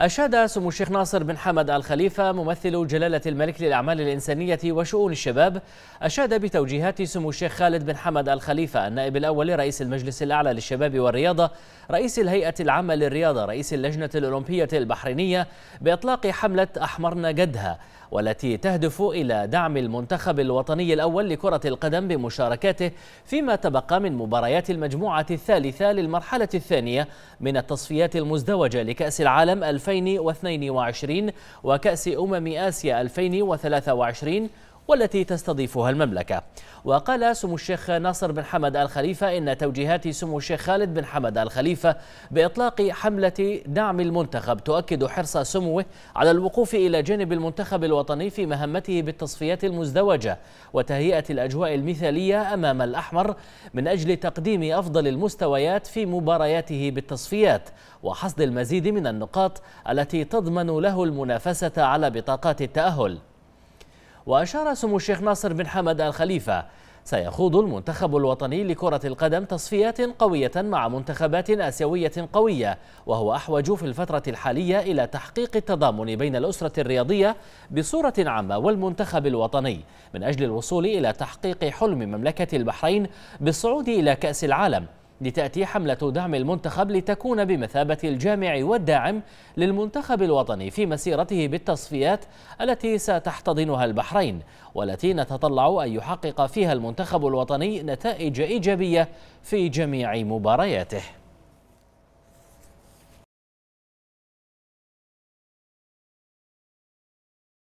أشاد سمو الشيخ ناصر بن حمد الخليفة ممثل جلالة الملك للأعمال الإنسانية وشؤون الشباب أشاد بتوجيهات سمو الشيخ خالد بن حمد الخليفة النائب الأول رئيس المجلس الأعلى للشباب والرياضة رئيس الهيئة العامة للرياضة رئيس اللجنة الأولمبية البحرينية بإطلاق حملة أحمرنا جدها والتي تهدف إلى دعم المنتخب الوطني الأول لكرة القدم بمشاركاته فيما تبقى من مباريات المجموعة الثالثة للمرحلة الثانية من التصفيات المزدوجة لكأس العالم 2022 وكأس أمم آسيا 2023 والتي تستضيفها المملكة وقال سمو الشيخ ناصر بن حمد الخليفة إن توجيهات سمو الشيخ خالد بن حمد الخليفة بإطلاق حملة دعم المنتخب تؤكد حرص سموه على الوقوف إلى جانب المنتخب الوطني في مهمته بالتصفيات المزدوجة وتهيئة الأجواء المثالية أمام الأحمر من أجل تقديم أفضل المستويات في مبارياته بالتصفيات وحصد المزيد من النقاط التي تضمن له المنافسة على بطاقات التأهل وأشار سمو الشيخ ناصر بن حمد آل خليفة سيخوض المنتخب الوطني لكرة القدم تصفيات قوية مع منتخبات آسيوية قوية وهو أحوج في الفترة الحالية إلى تحقيق التضامن بين الأسرة الرياضية بصورة عامة والمنتخب الوطني من أجل الوصول إلى تحقيق حلم مملكة البحرين بالصعود إلى كأس العالم لتأتي حملة دعم المنتخب لتكون بمثابة الجامع والداعم للمنتخب الوطني في مسيرته بالتصفيات التي ستحتضنها البحرين والتي نتطلع أن يحقق فيها المنتخب الوطني نتائج إيجابية في جميع مبارياته